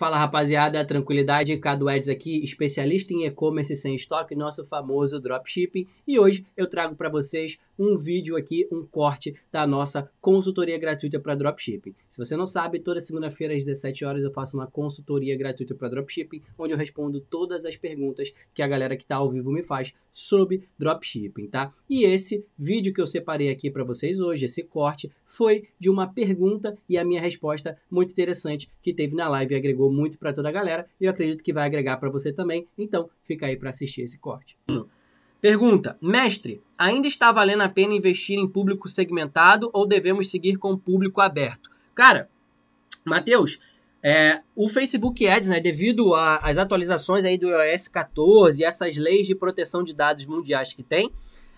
Fala rapaziada, tranquilidade, Cadu Eds aqui, especialista em e-commerce sem estoque, nosso famoso dropshipping. E hoje eu trago para vocês um vídeo aqui, um corte da nossa consultoria gratuita para dropshipping. Se você não sabe, toda segunda-feira às 17 horas eu faço uma consultoria gratuita para dropshipping, onde eu respondo todas as perguntas que a galera que está ao vivo me faz sobre dropshipping, tá? E esse vídeo que eu separei aqui para vocês hoje, esse corte, foi de uma pergunta e a minha resposta muito interessante que teve na live e agregou agregou muito para toda a galera e eu acredito que vai agregar para você também. Então, fica aí para assistir esse corte. Pergunta: Mestre, ainda está valendo a pena investir em público segmentado ou devemos seguir com público aberto? Cara, Matheus, é, o Facebook Ads, né, devido às atualizações aí do iOS 14 e essas leis de proteção de dados mundiais que tem,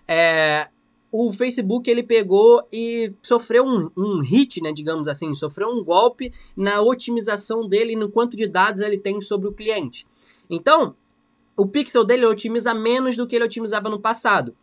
é, o Facebook ele pegou e sofreu um, um hit, né, digamos assim, sofreu um golpe na otimização dele no quanto de dados ele tem sobre o cliente. Então, o pixel dele otimiza menos do que ele otimizava no passado.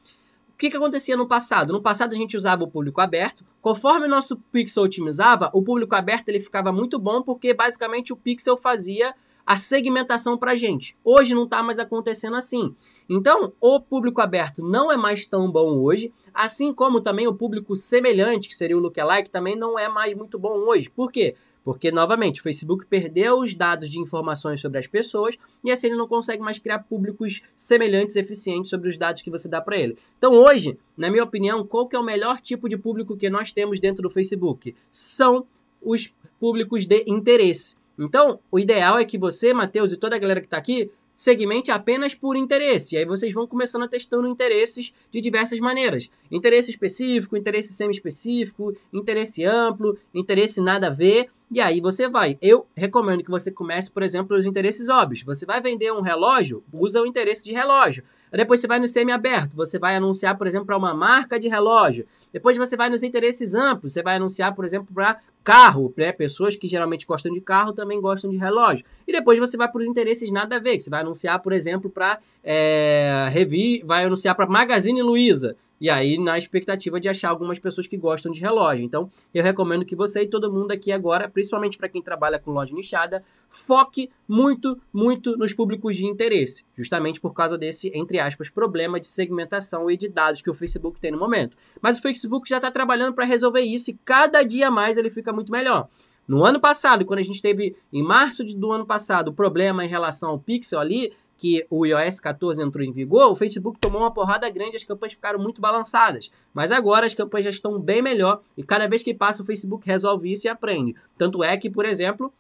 O que, que acontecia no passado? No passado a gente usava o público aberto. Conforme o nosso pixel otimizava, o público aberto ele ficava muito bom porque basicamente o pixel fazia a segmentação para gente. Hoje não está mais acontecendo assim. Então, o público aberto não é mais tão bom hoje, assim como também o público semelhante, que seria o lookalike, também não é mais muito bom hoje. Por quê? Porque, novamente, o Facebook perdeu os dados de informações sobre as pessoas e assim ele não consegue mais criar públicos semelhantes, eficientes sobre os dados que você dá para ele. Então, hoje, na minha opinião, qual que é o melhor tipo de público que nós temos dentro do Facebook? São os públicos de interesse. Então, o ideal é que você, Matheus e toda a galera que está aqui, segmente apenas por interesse. E aí vocês vão começando a testando interesses de diversas maneiras. Interesse específico, interesse semi-específico, interesse amplo, interesse nada a ver. E aí você vai. Eu recomendo que você comece, por exemplo, os interesses óbvios. Você vai vender um relógio, usa o interesse de relógio. Depois você vai no semi-aberto, você vai anunciar, por exemplo, para uma marca de relógio. Depois você vai nos interesses amplos, você vai anunciar, por exemplo, para carro, né? pessoas que geralmente gostam de carro também gostam de relógio. E depois você vai para os interesses nada a ver, que você vai anunciar, por exemplo, para é, eh, Revi, vai anunciar para Magazine Luiza. E aí, na expectativa de achar algumas pessoas que gostam de relógio. Então, eu recomendo que você e todo mundo aqui agora, principalmente para quem trabalha com loja nichada, foque muito, muito nos públicos de interesse, justamente por causa desse, entre aspas, problema de segmentação e de dados que o Facebook tem no momento. Mas o Facebook já está trabalhando para resolver isso e cada dia mais ele fica muito melhor. No ano passado, quando a gente teve, em março do ano passado, o problema em relação ao pixel ali, que o iOS 14 entrou em vigor, o Facebook tomou uma porrada grande, as campanhas ficaram muito balançadas. Mas agora as campanhas já estão bem melhor e cada vez que passa o Facebook resolve isso e aprende. Tanto é que, por exemplo,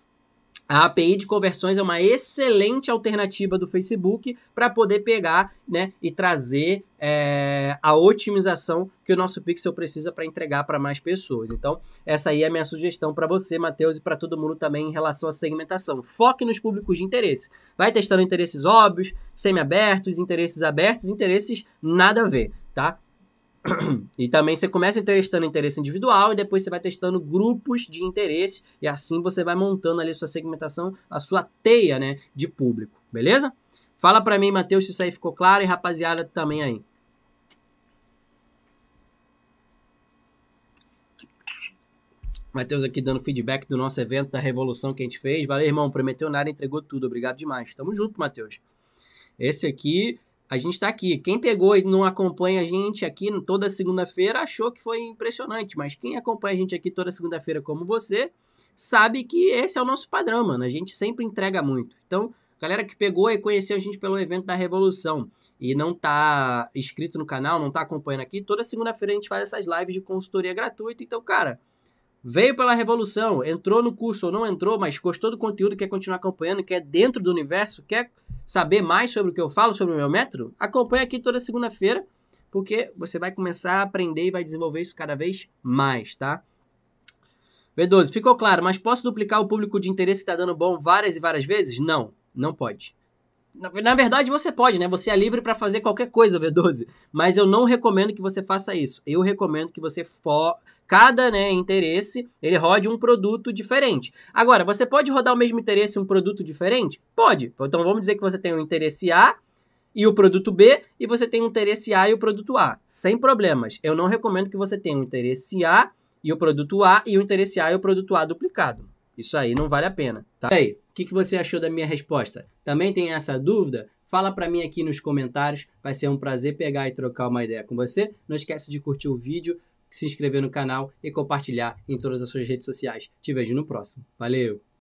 a API de conversões é uma excelente alternativa do Facebook para poder pegar né, e trazer é, a otimização que o nosso pixel precisa para entregar para mais pessoas. Então, essa aí é a minha sugestão para você, Matheus, e para todo mundo também em relação à segmentação. Foque nos públicos de interesse. Vai testando interesses óbvios, semi-abertos, interesses abertos, interesses nada a ver, tá? E também você começa testando interesse individual e depois você vai testando grupos de interesse e assim você vai montando ali a sua segmentação, a sua teia, né, de público, beleza? Fala para mim, Matheus, se isso aí ficou claro e rapaziada também aí. Matheus aqui dando feedback do nosso evento, da revolução que a gente fez. Valeu, irmão, prometeu nada, entregou tudo. Obrigado demais. Tamo junto, Matheus. Esse aqui a gente está aqui. Quem pegou e não acompanha a gente aqui toda segunda-feira achou que foi impressionante, mas quem acompanha a gente aqui toda segunda-feira, como você, sabe que esse é o nosso padrão, mano. A gente sempre entrega muito. Então, galera que pegou e conheceu a gente pelo evento da Revolução e não tá inscrito no canal, não tá acompanhando aqui, toda segunda-feira a gente faz essas lives de consultoria gratuita. Então, cara, veio pela Revolução, entrou no curso ou não entrou, mas gostou do conteúdo, quer continuar acompanhando, quer dentro do universo, quer saber mais sobre o que eu falo, sobre o meu método, acompanhe aqui toda segunda-feira, porque você vai começar a aprender e vai desenvolver isso cada vez mais, tá? V12, ficou claro, mas posso duplicar o público de interesse que está dando bom várias e várias vezes? Não, não pode. Na, na, verdade, você pode, né? Você é livre para fazer qualquer coisa, V12. Mas eu não recomendo que você faça isso. Eu recomendo que você for cada né, interesse ele rode um produto diferente. Agora, você pode rodar o mesmo interesse um produto diferente? Pode. Então vamos dizer que você tem o interesse A e o produto B, e você tem o interesse A e o produto A. Sem problemas. Eu não recomendo que você tenha o interesse A e o produto A e o interesse A e o produto A duplicado. Isso aí não vale a pena, tá? E aí, que, que você achou da minha resposta? Também tem essa dúvida? Fala para mim aqui nos comentários, vai ser um prazer pegar e trocar uma ideia com você. Não esquece de curtir o vídeo, se inscrever no canal e compartilhar em todas as suas redes sociais. Te vejo no próximo. Valeu!